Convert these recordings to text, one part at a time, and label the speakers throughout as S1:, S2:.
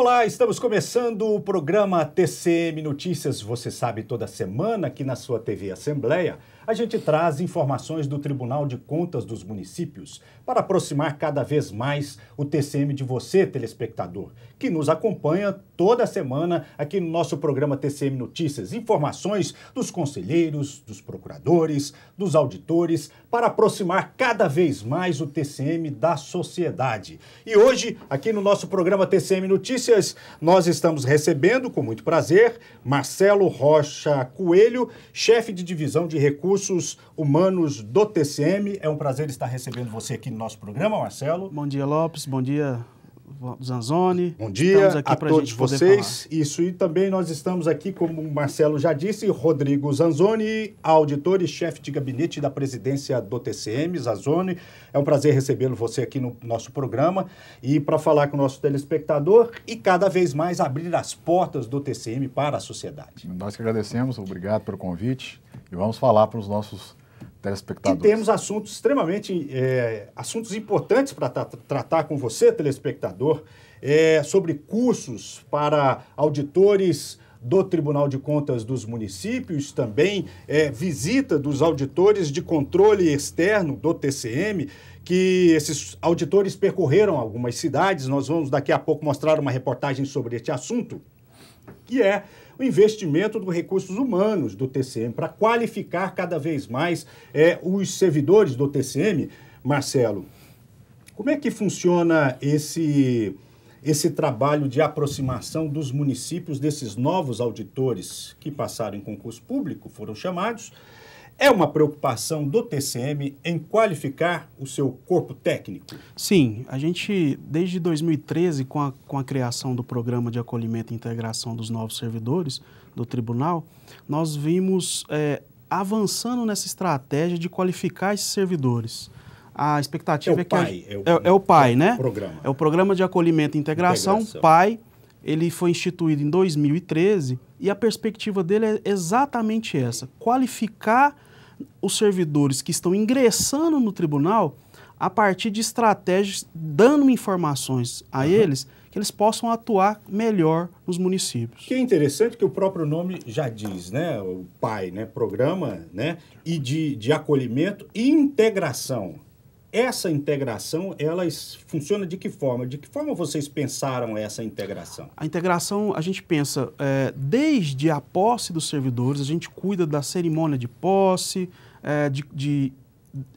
S1: Olá, estamos começando o programa TCM Notícias. Você sabe, toda semana aqui na sua TV Assembleia a gente traz informações do Tribunal de Contas dos Municípios para aproximar cada vez mais o TCM de você, telespectador, que nos acompanha toda semana aqui no nosso programa TCM Notícias. Informações dos conselheiros, dos procuradores, dos auditores, para aproximar cada vez mais o TCM da sociedade. E hoje, aqui no nosso programa TCM Notícias, nós estamos recebendo, com muito prazer, Marcelo Rocha Coelho, chefe de divisão de recursos Recursos Humanos do TCM. É um prazer estar recebendo você aqui no nosso programa, Marcelo. Bom dia, Lopes. Bom dia, Zanzoni. Bom dia a todos vocês. Falar. Isso, e também nós estamos aqui, como o Marcelo já disse, Rodrigo Zanzoni, auditor e chefe de gabinete da presidência do TCM, Zanzoni. É um prazer recebê-lo você aqui no
S2: nosso programa
S1: e para falar com o nosso telespectador e cada vez mais abrir as portas do TCM para a sociedade.
S2: Nós que agradecemos, obrigado pelo convite. E vamos falar para os nossos telespectadores.
S1: E temos assuntos extremamente, é, assuntos importantes para tra tratar com você, telespectador, é, sobre cursos para auditores do Tribunal de Contas dos Municípios, também é, visita dos auditores de controle externo do TCM, que esses auditores percorreram algumas cidades. Nós vamos daqui a pouco mostrar uma reportagem sobre este assunto, que é o investimento dos recursos humanos do TCM, para qualificar cada vez mais é, os servidores do TCM. Marcelo, como é que funciona esse, esse trabalho de aproximação dos municípios desses novos auditores que passaram em concurso público, foram chamados, é uma preocupação do TCM em qualificar o seu corpo técnico?
S3: Sim, a gente, desde 2013, com a, com a criação do Programa de Acolhimento e Integração dos Novos Servidores do Tribunal, nós vimos é, avançando nessa estratégia de qualificar esses servidores. A expectativa é, é que. PAI, a, é, o, é, é, o PAI, é né? Programa. É o Programa de Acolhimento e Integração, Integração. PAI. Ele foi instituído em 2013 e a perspectiva dele é exatamente essa: qualificar os servidores que estão ingressando no tribunal a partir de estratégias, dando informações a uhum. eles que eles possam atuar melhor nos municípios.
S1: Que é interessante que o próprio nome já diz, né? O PAI, né? Programa né? E de, de acolhimento e integração essa integração, ela funciona de que forma? De que forma vocês pensaram essa integração?
S3: A integração, a gente pensa, é, desde a posse dos servidores, a gente cuida da cerimônia de posse, é, de, de,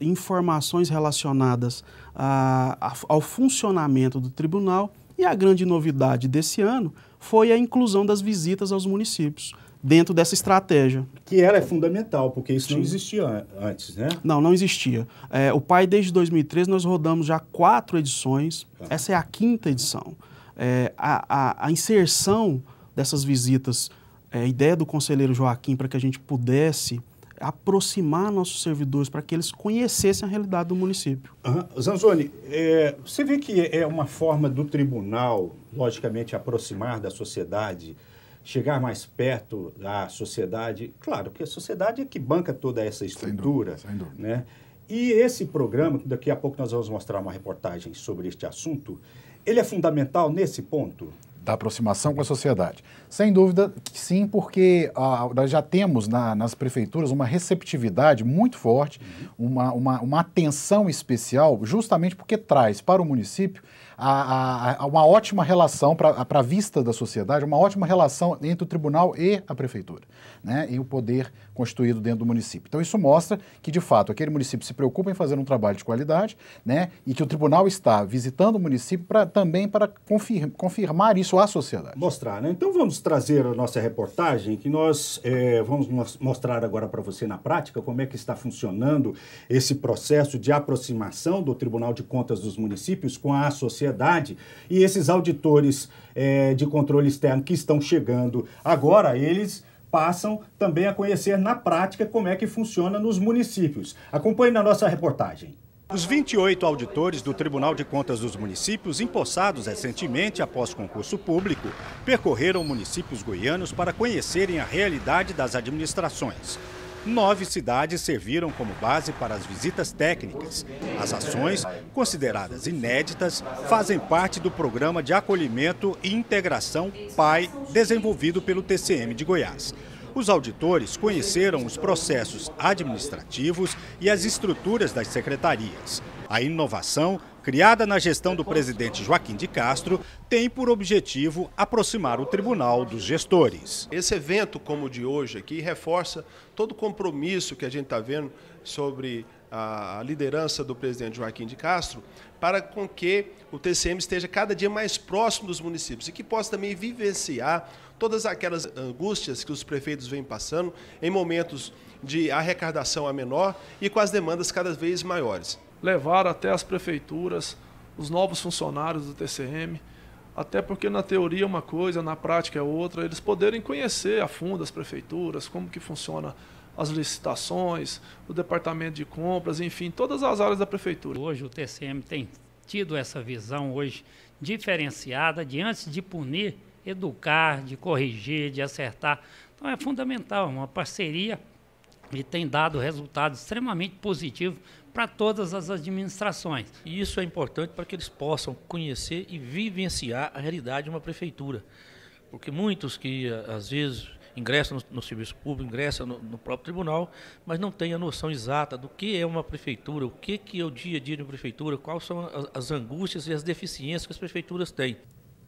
S3: informações relacionadas a, a, ao funcionamento do tribunal. E a grande novidade desse ano foi a inclusão das visitas aos municípios dentro dessa estratégia. Que ela é fundamental, porque isso Sim. não existia antes, né? Não, não existia. É, o Pai, desde 2013, nós rodamos já quatro edições. Ah. Essa é a quinta edição. É, a, a, a, inserção dessas visitas, é, a ideia do conselheiro Joaquim para que a gente pudesse aproximar nossos servidores para que eles conhecessem a realidade do município.
S1: Uhum. Zanzoni, é, você vê que é uma forma do tribunal, logicamente, aproximar da sociedade chegar mais perto da sociedade. Claro, porque a sociedade é que banca toda essa estrutura. Sem dúvida, Né? E esse programa, daqui a pouco nós vamos mostrar uma reportagem
S2: sobre este assunto, ele é fundamental nesse ponto? Da aproximação com a sociedade. Sem dúvida que sim, porque ah, nós já temos na, nas prefeituras uma receptividade muito forte, uhum. uma, uma, uma atenção especial, justamente porque traz para o município a, a, uma ótima relação para a vista da sociedade, uma ótima relação entre o tribunal e a prefeitura, né? E o poder constituído dentro do município. Então isso mostra que, de fato, aquele município se preocupa em fazer um trabalho de qualidade, né, e que o tribunal está visitando o município pra, também para confirmar isso à sociedade. Mostrar, né? Então vamos
S1: trazer a nossa reportagem, que nós é, vamos mostrar agora para você na prática como é que está funcionando esse processo de aproximação do Tribunal de Contas dos Municípios com a sociedade e esses auditores é, de controle externo que estão chegando agora, eles passam também a conhecer na prática como é que funciona nos municípios. Acompanhe na nossa reportagem. Os 28 auditores do Tribunal de Contas dos Municípios, empossados recentemente após concurso público, percorreram municípios goianos para conhecerem a realidade das administrações nove cidades serviram como base para as visitas técnicas. As ações, consideradas inéditas, fazem parte do programa de acolhimento e integração PAI, desenvolvido pelo TCM de Goiás. Os auditores conheceram os processos administrativos e as estruturas das secretarias. A inovação criada na gestão do presidente Joaquim de Castro, tem por objetivo aproximar o tribunal dos gestores. Esse evento, como o de hoje aqui, reforça todo o compromisso que a gente está
S3: vendo sobre a liderança do presidente Joaquim de Castro, para com que o TCM esteja cada dia mais próximo dos municípios e que possa também vivenciar todas aquelas angústias que os prefeitos vêm passando em momentos de arrecadação a menor e com as demandas cada vez maiores levar até as prefeituras os novos funcionários do TCM, até porque na teoria é uma coisa, na prática é outra, eles poderem conhecer a fundo as prefeituras, como que funciona as licitações,
S2: o departamento de compras, enfim, todas as áreas da prefeitura. Hoje o TCM tem tido essa visão hoje diferenciada de antes de punir, educar, de corrigir, de acertar. Então é fundamental é uma parceria e tem dado resultados extremamente positivos para todas as administrações. E isso é importante para que eles possam conhecer e vivenciar a realidade de uma prefeitura. Porque muitos
S1: que, às vezes, ingressam no, no serviço público, ingressam no, no, próprio tribunal, mas não têm a noção exata do que é uma prefeitura, o que, que é o dia a dia de uma prefeitura, quais são as, as
S3: angústias
S2: e as deficiências que as prefeituras têm.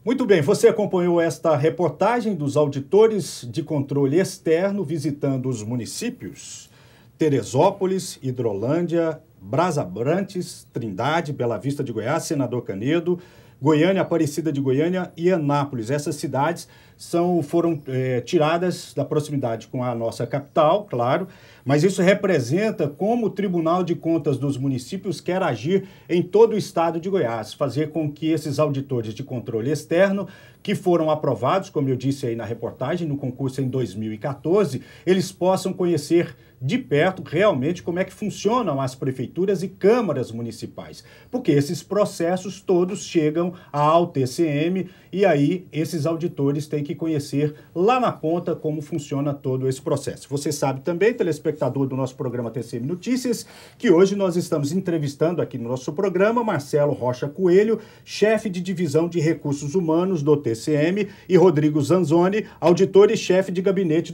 S1: Muito bem, você acompanhou esta reportagem dos auditores de controle externo visitando os municípios Teresópolis, Hidrolândia, Brasabrantes, Trindade, Bela Vista de Goiás, Senador Canedo, Goiânia, Aparecida de Goiânia e Anápolis. Essas cidades são, foram é, tiradas da proximidade com a nossa capital, claro, mas isso representa como o Tribunal de Contas dos Municípios quer agir em todo o estado de Goiás, fazer com que esses auditores de controle externo, que foram aprovados, como eu disse aí na reportagem, no concurso em 2014, eles possam conhecer de perto realmente como é que funcionam as prefeituras e câmaras municipais, porque esses processos todos chegam ao TCM e aí esses auditores têm que conhecer lá na ponta como funciona todo esse processo. Você sabe também, telespectador do nosso programa TCM Notícias, que hoje nós estamos entrevistando aqui no nosso programa Marcelo Rocha Coelho, chefe de divisão de recursos humanos do TCM, e Rodrigo Zanzoni, auditor e chefe de gabinete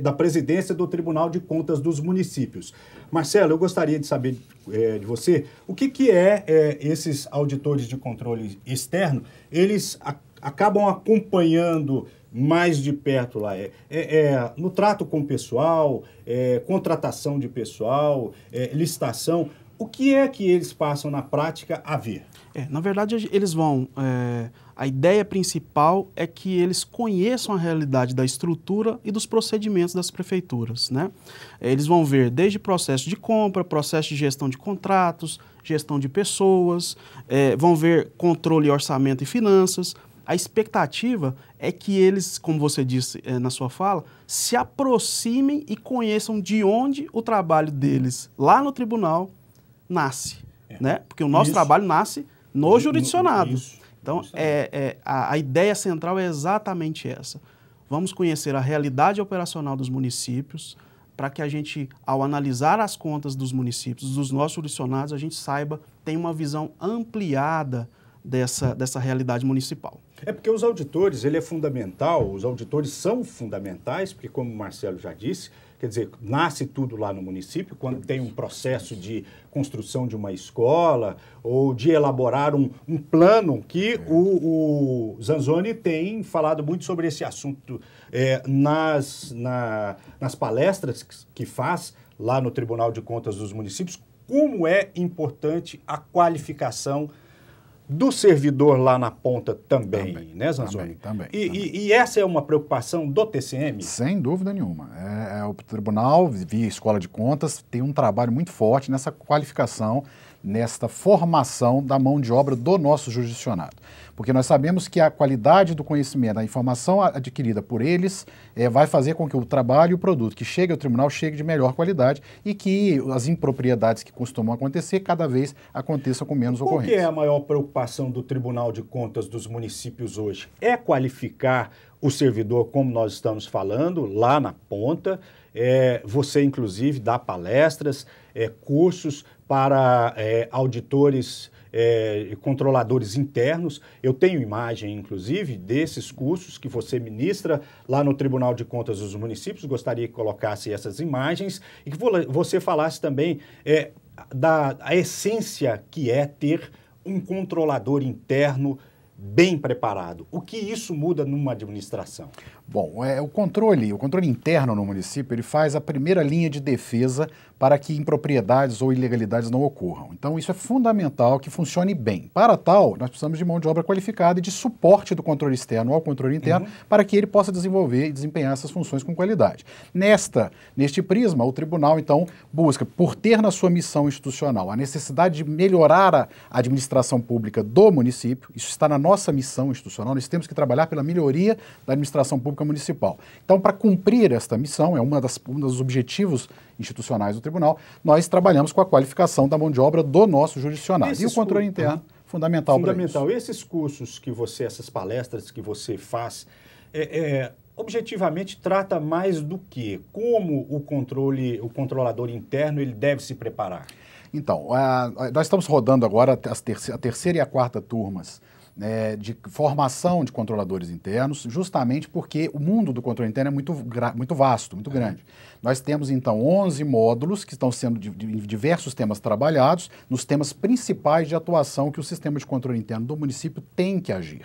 S1: da presidência do Tribunal de Contas dos Municípios. Marcelo, eu gostaria de saber é, de você o que, que é, é esses auditores de controle externo, eles acabam acompanhando mais de perto lá. É, é, é no trato com o pessoal, é, contratação de pessoal, é, licitação. O que é que eles passam na prática a ver? É, na
S3: verdade, eles vão. É, a ideia principal é que eles conheçam a realidade da estrutura e dos procedimentos das prefeituras. Né? Eles vão ver desde processo de compra, processo de gestão de contratos, gestão de pessoas, vão ver controle, orçamento e finanças, a expectativa é que eles, como você disse é, na sua fala, se aproximem e conheçam de onde o trabalho deles lá no tribunal nasce. É. Né? Porque o nosso isso. trabalho nasce no jurisdicionado. Isso. Então, é, é a, a, ideia central é exatamente essa. Vamos conhecer a realidade operacional dos municípios para que a gente, ao analisar as contas dos municípios, dos nossos jurisdicionados, a gente saiba, tenha uma visão ampliada dessa, dessa realidade municipal.
S1: É porque os auditores, ele é fundamental, os auditores são fundamentais, porque como o Marcelo já disse, quer dizer, nasce tudo lá no município, quando tem um processo de construção de uma escola ou de elaborar um, um plano que o, o, Zanzoni tem falado muito sobre esse assunto é, nas, na, nas palestras que faz lá no Tribunal de Contas dos Municípios, como é importante a qualificação do servidor lá na ponta também, também
S2: né, Zanzoni? Também, também, e, também. E, essa é uma preocupação do TCM? Sem dúvida nenhuma. É, é, o tribunal, via escola de contas, tem um trabalho muito forte nessa qualificação, nesta formação da mão de obra do nosso jurisdicionado. Porque nós sabemos que a qualidade do conhecimento, a informação adquirida por eles, é, vai fazer com que o trabalho e o produto que chegue ao tribunal chegue de melhor qualidade e que as impropriedades que costumam acontecer cada vez aconteçam com menos ocorrência. ocorrência. Qual
S1: é a maior preocupação do Tribunal de Contas dos municípios hoje? É qualificar
S2: o servidor, como
S1: nós estamos falando, lá na ponta. É, você, inclusive, dá palestras, é, cursos para é, auditores é, controladores internos. Eu tenho imagem, inclusive, desses cursos que você ministra lá no Tribunal de Contas dos Municípios. Gostaria que colocasse essas imagens e que você falasse também é, da a essência que é ter um controlador
S2: interno bem preparado. O que isso muda numa administração? Bom, é, o controle, o controle interno no município, ele faz a primeira linha de defesa para que impropriedades ou ilegalidades não ocorram. Então, isso é fundamental que funcione bem. Para tal, nós precisamos de mão de obra qualificada e de suporte do controle externo ao controle interno uhum. para que ele possa desenvolver e desempenhar essas funções com qualidade. Nesta, neste prisma, o tribunal, então, busca, por ter na sua missão institucional a necessidade de melhorar a administração pública do município, isso está na nossa missão institucional, nós temos que trabalhar pela melhoria da administração pública Municipal. Então, para cumprir esta missão, é uma das, um dos objetivos institucionais do tribunal, nós trabalhamos com a qualificação da mão de obra do nosso jurisdicionário. Esses e o controle cursos, interno, fundamental para Fundamental.
S1: Esses cursos que você, essas palestras que você faz, é, é objetivamente trata mais do que como o controle, o controlador interno, ele deve se preparar.
S2: Então, nós estamos rodando agora as terce, a terceira e a quarta turmas é, de formação de controladores internos, justamente porque o mundo do controle interno é muito, muito vasto, muito é. grande. Nós temos então 11 módulos que estão sendo de, de, diversos temas trabalhados nos temas principais de atuação que o sistema de controle interno do município tem que agir.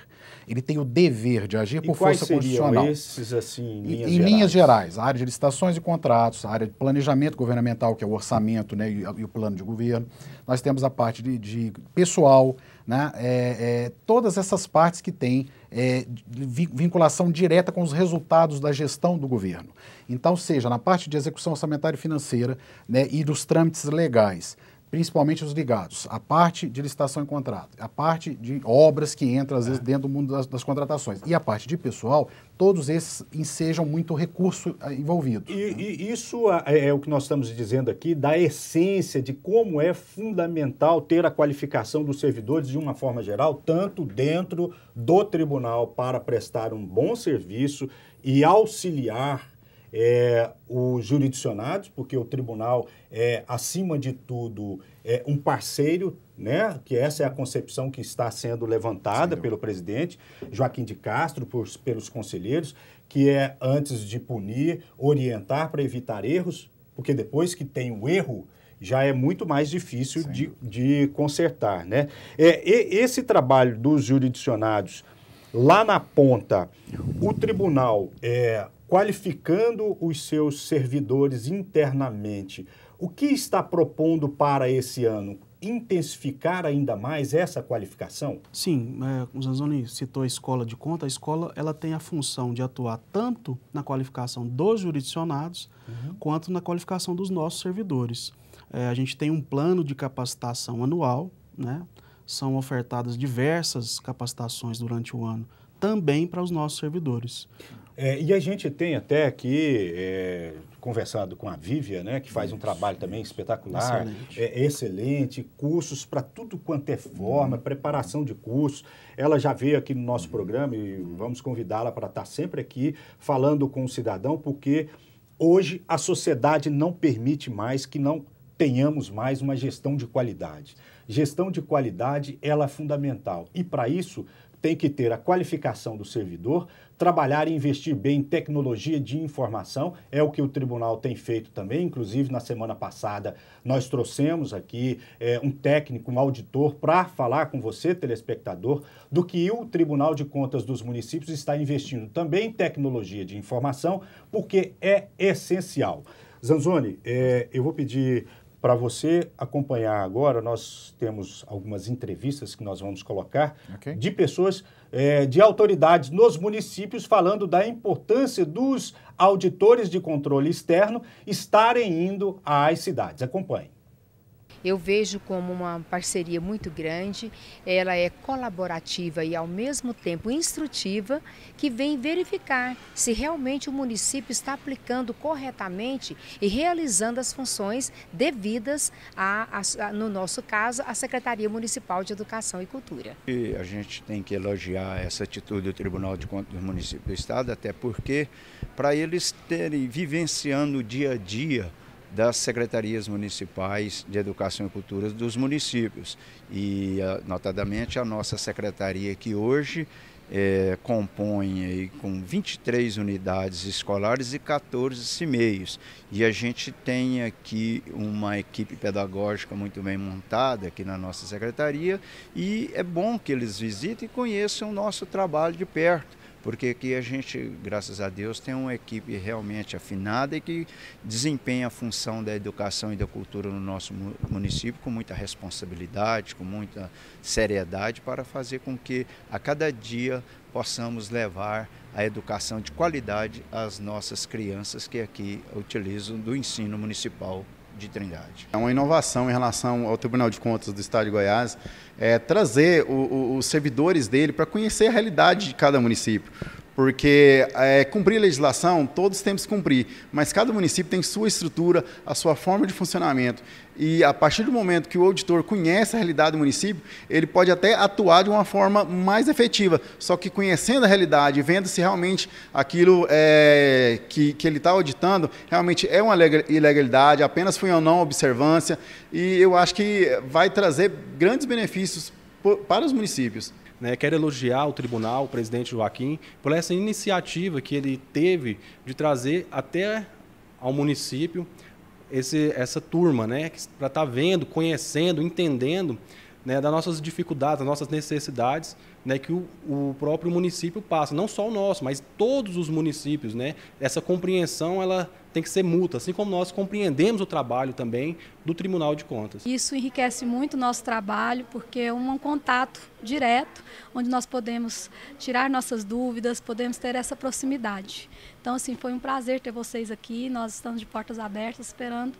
S2: Ele tem o dever de agir e por força constitucional.
S1: Esses, assim, em linhas, e, em linhas gerais,
S2: a área de licitações e contratos, a área de planejamento governamental, que é o orçamento né, e, e o plano de governo. Nós temos a parte de, de pessoal, né, é, é, todas essas partes que têm é, vinculação direta com os resultados da gestão do governo. Então, seja na parte de execução orçamentária e financeira né, e dos trâmites legais principalmente os ligados à parte de licitação e contrato, a parte de obras que entra, às vezes, é. dentro do mundo das, das contratações, e a parte de pessoal, todos esses ensejam muito recurso eh, envolvido. E, né? e isso é, é o que nós estamos dizendo aqui, da
S1: essência de como é fundamental ter a qualificação dos servidores de uma forma geral, tanto dentro do tribunal para prestar um bom serviço e auxiliar é, os jurisdicionados, porque o tribunal é, acima de tudo, é um parceiro, né? que essa é a concepção que está sendo levantada pelo presidente Joaquim de Castro, por, pelos conselheiros, que é, antes de punir, orientar para evitar erros, porque depois que tem o erro, já é muito mais difícil de, de consertar. Né? É, e, esse trabalho dos jurisdicionados lá na ponta, o tribunal é, qualificando os seus servidores internamente. O que está propondo para esse ano? Intensificar ainda mais essa qualificação?
S3: Sim, é, o Zanzoni citou a escola de conta. A escola ela tem a função de atuar tanto na qualificação dos jurisdicionados uhum. quanto na qualificação dos nossos servidores. É, a gente tem um plano de capacitação anual, né? são ofertadas diversas capacitações durante o ano também para os nossos servidores.
S1: É, e a gente tem até aqui é, conversado com a Vívia, né, que faz Isso. um trabalho também espetacular, excelente, é, excelente cursos para tudo quanto é forma, uhum. preparação de cursos. Ela já veio aqui no nosso uhum. programa e vamos convidá-la para estar tá sempre aqui falando com o cidadão, porque hoje a sociedade não permite mais que não tenhamos mais uma gestão de qualidade. Gestão de qualidade, ela é fundamental. E para isso, tem que ter a qualificação do servidor, trabalhar e investir bem em tecnologia de informação, é o que o tribunal tem feito também. Inclusive, na semana passada, nós trouxemos aqui é, um técnico, um auditor, para falar com você, telespectador, do que o Tribunal de Contas dos Municípios está investindo também em tecnologia de informação, porque é essencial. Zanzoni, é, eu vou pedir para você acompanhar agora, nós temos algumas entrevistas que nós vamos colocar okay. de pessoas, é, de autoridades nos municípios, falando da importância dos auditores de controle externo estarem indo às cidades. Acompanhe
S3: eu vejo como uma parceria muito grande, ela é colaborativa e ao mesmo tempo instrutiva, que vem verificar se realmente o município está aplicando corretamente e realizando as funções devidas a, a no nosso caso, a Secretaria Municipal de Educação e Cultura.
S4: E a gente tem que elogiar essa atitude do Tribunal de Contas do município do estado, até porque para eles terem vivenciando o dia a dia das secretarias municipais de educação e cultura dos municípios e ah, notadamente a nossa secretaria que hoje é, compõe aí com 23 unidades escolares e 14 CIMEIs. E a gente tem aqui uma equipe pedagógica muito bem montada aqui na nossa secretaria e é bom que eles visitem e conheçam o nosso trabalho de perto porque aqui a gente, graças a Deus, tem uma equipe realmente afinada e que desempenha a função da educação e da cultura no nosso município com muita responsabilidade, com muita seriedade, para fazer com que a cada dia possamos levar a educação de qualidade às nossas crianças que aqui utilizam do ensino municipal de Trindade.
S2: É uma inovação em relação ao Tribunal de Contas do Estado de Goiás, é trazer o, o, os servidores dele para conhecer a realidade de cada município porque é, cumprir a legislação todos temos que cumprir, mas cada município tem sua estrutura, a sua forma de funcionamento. E a partir do momento que o auditor conhece a realidade do município, ele pode até atuar de uma forma mais efetiva. Só que conhecendo a realidade, vendo se realmente aquilo é, que, que ele está auditando realmente é uma ilegalidade, apenas foi ou não observância. E eu acho que vai trazer grandes benefícios para os municípios.
S3: Né? Quero elogiar o tribunal, o presidente Joaquim, por essa iniciativa que ele teve de trazer até ao município esse, essa turma, né? para estar tá vendo, conhecendo, entendendo né, das nossas dificuldades, das nossas necessidades, né, que o, o, próprio município passa, não só o nosso, mas todos os municípios, né? Essa compreensão ela tem que ser mútua, assim como nós compreendemos o trabalho também do Tribunal de Contas.
S4: Isso enriquece muito o nosso trabalho, porque é um contato direto, onde nós podemos tirar nossas dúvidas, podemos ter essa proximidade. Então, assim, foi um prazer ter vocês aqui, nós estamos de portas abertas, esperando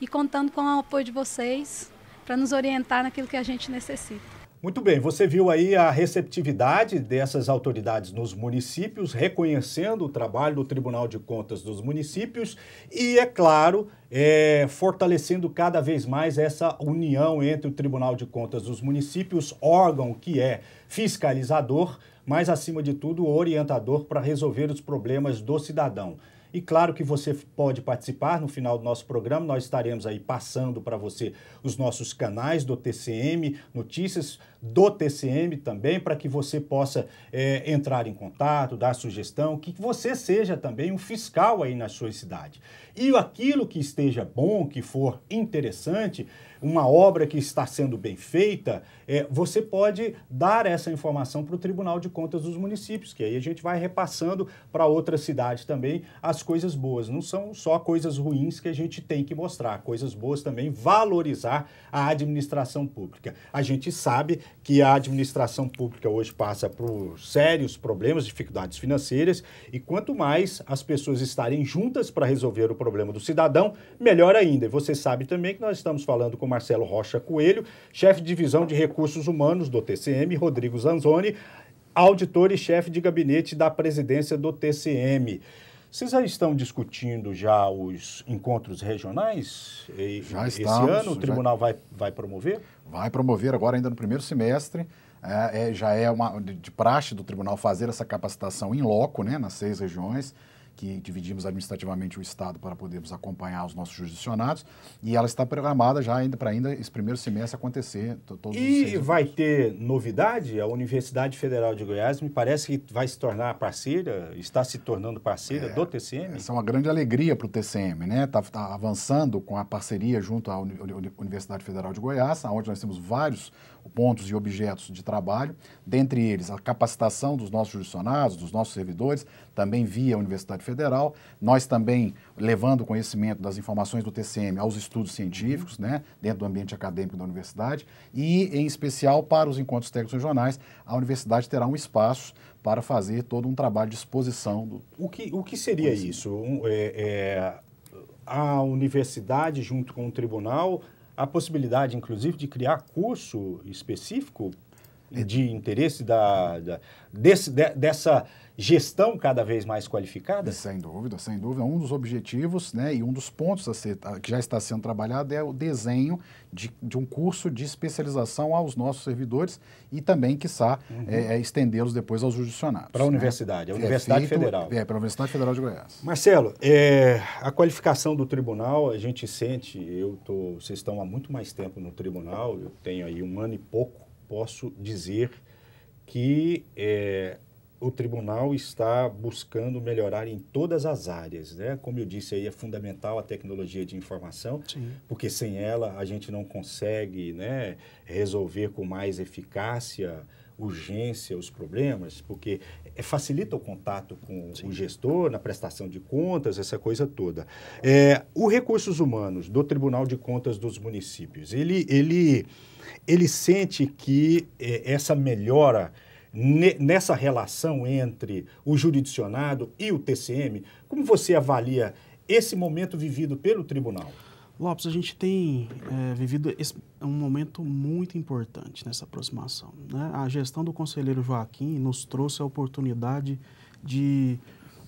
S4: e contando com o apoio de vocês para nos orientar naquilo que a gente necessita.
S1: Muito bem, você viu aí a receptividade dessas autoridades nos municípios, reconhecendo o trabalho do Tribunal de Contas dos municípios e, é claro, é, fortalecendo cada vez mais essa união entre o Tribunal de Contas dos municípios, órgão que é fiscalizador, mas, acima de tudo, orientador para resolver os problemas do cidadão. E claro que você pode participar no final do nosso programa, nós estaremos aí passando para você os nossos canais do TCM, notícias do TCM também, para que você possa é, entrar em contato, dar sugestão, que você seja também um fiscal aí na sua cidade. E aquilo que esteja bom, que for interessante, uma obra que está sendo bem feita, é, você pode dar essa informação para o Tribunal de Contas dos Municípios, que aí a gente vai repassando para outras cidades também as coisas boas. Não são só coisas ruins que a gente tem que mostrar, coisas boas também, valorizar a administração pública. A gente sabe que a administração pública hoje passa por sérios problemas, dificuldades financeiras, e quanto mais as pessoas estarem juntas para resolver o problema do cidadão, melhor ainda. E você sabe também que nós estamos falando com Marcelo Rocha Coelho, chefe de divisão de recursos humanos do TCM, Rodrigo Zanzoni, auditor e chefe de gabinete da presidência do TCM. Vocês já estão discutindo já os encontros regionais? E, já estamos. Esse ano o tribunal
S2: já... vai, vai promover? Vai promover agora ainda no primeiro semestre. É, é, já é uma, de praxe do tribunal fazer essa capacitação em loco, né, nas seis regiões que dividimos administrativamente o Estado para podermos acompanhar os nossos jurisdicionados, e ela está programada já ainda para ainda esse primeiro semestre acontecer. E
S1: vai ter novidade? A Universidade Federal de Goiás me parece que vai se tornar parceira, está se tornando parceira é,
S2: do TCM. Essa é uma grande alegria para o TCM, né? Está tá avançando com a parceria junto à Uni Universidade Federal de Goiás, onde nós temos vários pontos e objetos de trabalho, dentre eles a capacitação dos nossos jurisdicionados, dos nossos servidores, também via a Universidade Federal, nós também levando o conhecimento das informações do TCM aos estudos científicos, né, dentro do ambiente acadêmico da universidade, e em especial para os encontros técnicos regionais, a universidade terá um espaço para fazer todo um trabalho de exposição. Do
S1: o, que, o que seria isso? Um, é, é, a universidade, junto com o tribunal, a possibilidade, inclusive, de criar curso específico é. de interesse da, da desse, de, dessa gestão cada vez mais qualificada? Sem
S2: dúvida, sem dúvida. Um dos objetivos né, e um dos pontos ser, que já está sendo trabalhado é o desenho de, de, um curso de especialização aos nossos servidores e também, quiçá, uhum. é, é estendê-los depois aos judicionados. Para a né? universidade, a é Universidade feito, Federal. É, para a Universidade Federal de Goiás.
S1: Marcelo, é, a qualificação do tribunal, a gente sente, eu tô, vocês estão há muito mais tempo no tribunal, eu tenho aí um ano e pouco, posso dizer que é, o tribunal está buscando melhorar em todas as áreas, né? Como eu disse aí, é fundamental a tecnologia de informação, Sim. porque sem ela a gente não consegue, né, resolver com mais eficácia, urgência os problemas, porque é, facilita o contato com Sim. o gestor na prestação de contas, essa coisa toda. É, o recursos humanos do Tribunal de Contas dos Municípios, ele ele ele sente que é, essa melhora nessa relação entre o jurisdicionado e o TCM, como você avalia esse momento vivido pelo tribunal? Lopes, a gente tem
S3: é, vivido esse, um momento muito importante nessa aproximação. Né? A gestão do conselheiro Joaquim nos trouxe a oportunidade de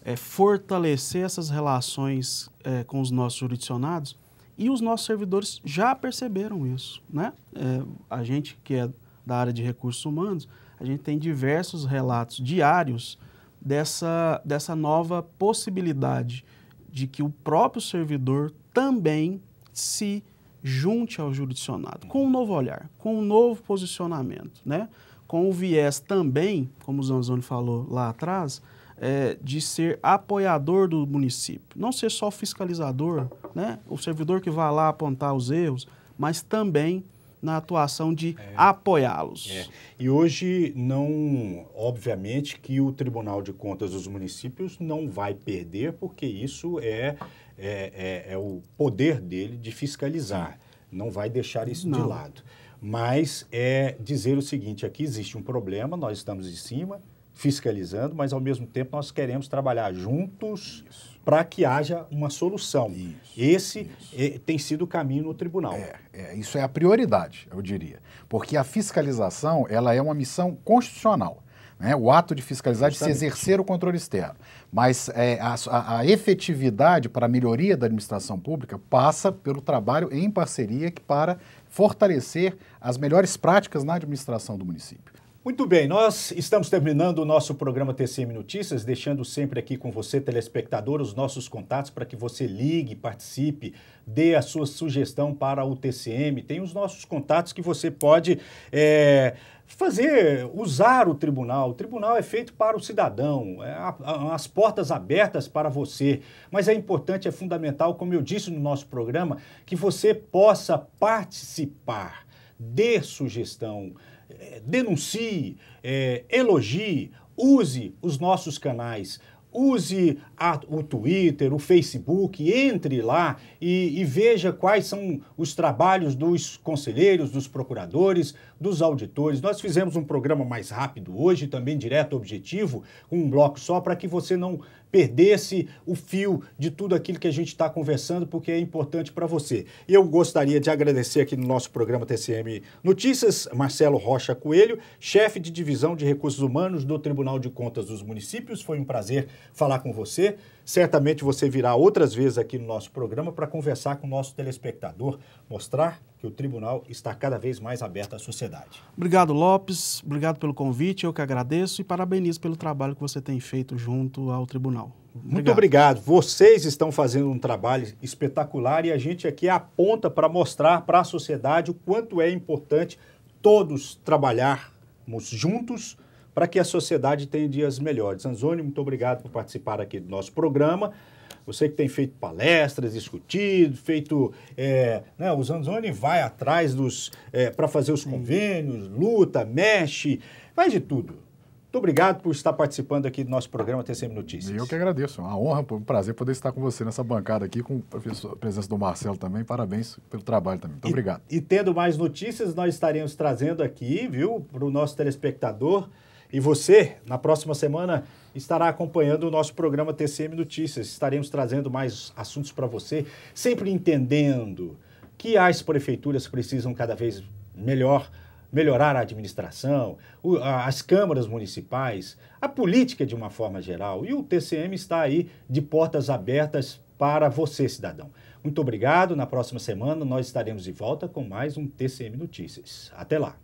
S3: é, fortalecer essas relações é, com os nossos jurisdicionados e os nossos servidores já perceberam isso. Né? É, a gente que é da área de recursos humanos, a gente tem diversos relatos diários dessa, dessa nova possibilidade de que o próprio servidor também se junte ao jurisdicionado, com um novo olhar, com um novo posicionamento, né? com o viés também, como o Zanzoni falou lá atrás, é, de ser apoiador do município. Não ser só fiscalizador, né? o servidor que vai lá apontar os erros,
S1: mas também na atuação de é. apoiá-los. É. E hoje, não, obviamente, que o Tribunal de Contas dos Municípios não vai perder, porque isso é, é, é, é o poder dele de fiscalizar. Não vai deixar isso não. de lado. Mas é dizer o seguinte: aqui existe um problema, nós estamos em cima, fiscalizando, mas ao mesmo tempo nós queremos trabalhar juntos para que haja uma solução. Isso, Esse isso. É, tem sido o caminho no tribunal. É,
S2: é, isso é a prioridade, eu diria, porque a fiscalização ela é uma missão constitucional. Né? O ato de fiscalizar Justamente. É de se exercer o controle externo. Mas é, a, a, efetividade para a melhoria da administração pública passa pelo trabalho em parceria que para fortalecer as melhores práticas na administração do município. Muito bem,
S1: nós estamos terminando o nosso programa TCM Notícias, deixando sempre aqui com você, telespectador, os nossos contatos para que você ligue, participe, dê a sua sugestão para o TCM. Tem os nossos contatos que você pode é, fazer, usar o tribunal. O tribunal é feito para o cidadão, é, a, a, as portas abertas para você. Mas é importante, é fundamental, como eu disse no nosso programa, que você possa participar, dê sugestão. É, denuncie, é, elogie, use os nossos canais. Use a, o Twitter, o Facebook, entre lá e, e veja quais são os trabalhos dos conselheiros, dos procuradores, dos auditores. Nós fizemos um programa mais rápido hoje, também direto objetivo, com um bloco só, para que você não perdesse o fio de tudo aquilo que a gente está conversando, porque é importante para você. Eu gostaria de agradecer aqui no nosso programa TCM Notícias, Marcelo Rocha Coelho, chefe de divisão de recursos humanos do Tribunal de Contas dos Municípios. Foi um prazer falar com você. Certamente você virá outras vezes aqui no nosso programa para conversar com o nosso telespectador, mostrar que o tribunal está cada vez mais aberto à sociedade.
S3: Obrigado, Lopes. Obrigado pelo convite.
S1: Eu que agradeço e parabenizo
S3: pelo trabalho que você tem feito junto ao tribunal.
S1: Obrigado. Muito obrigado. Vocês estão fazendo um trabalho espetacular e a gente aqui aponta para mostrar para a sociedade o quanto é importante todos trabalharmos juntos para que a sociedade tenha dias melhores. Anzoni, muito obrigado por participar aqui do nosso programa. Você que tem feito palestras, discutido, feito. É, né, o Zanzoni vai atrás dos. É, para fazer os convênios, luta, mexe, faz de tudo. Muito obrigado por estar participando aqui do nosso programa TCM Notícias. Eu que
S2: agradeço. É uma honra, um prazer poder estar com você nessa bancada aqui, com a presença do Marcelo também. Parabéns pelo trabalho também. Muito e, obrigado.
S1: E tendo mais notícias, nós estaremos trazendo aqui, viu, para o nosso telespectador. E você, na próxima semana, estará acompanhando o nosso programa TCM Notícias. Estaremos trazendo mais assuntos para você, sempre entendendo que as prefeituras precisam cada vez melhor melhorar a administração, as câmaras municipais, a política de uma forma geral. E o TCM está aí de portas abertas para você, cidadão. Muito obrigado. Na próxima semana nós estaremos de volta com mais um TCM Notícias. Até lá.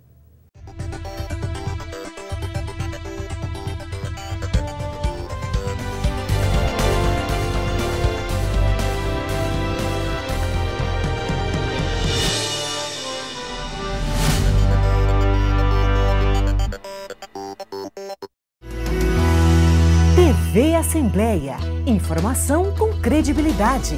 S2: Assembleia. Informação com credibilidade.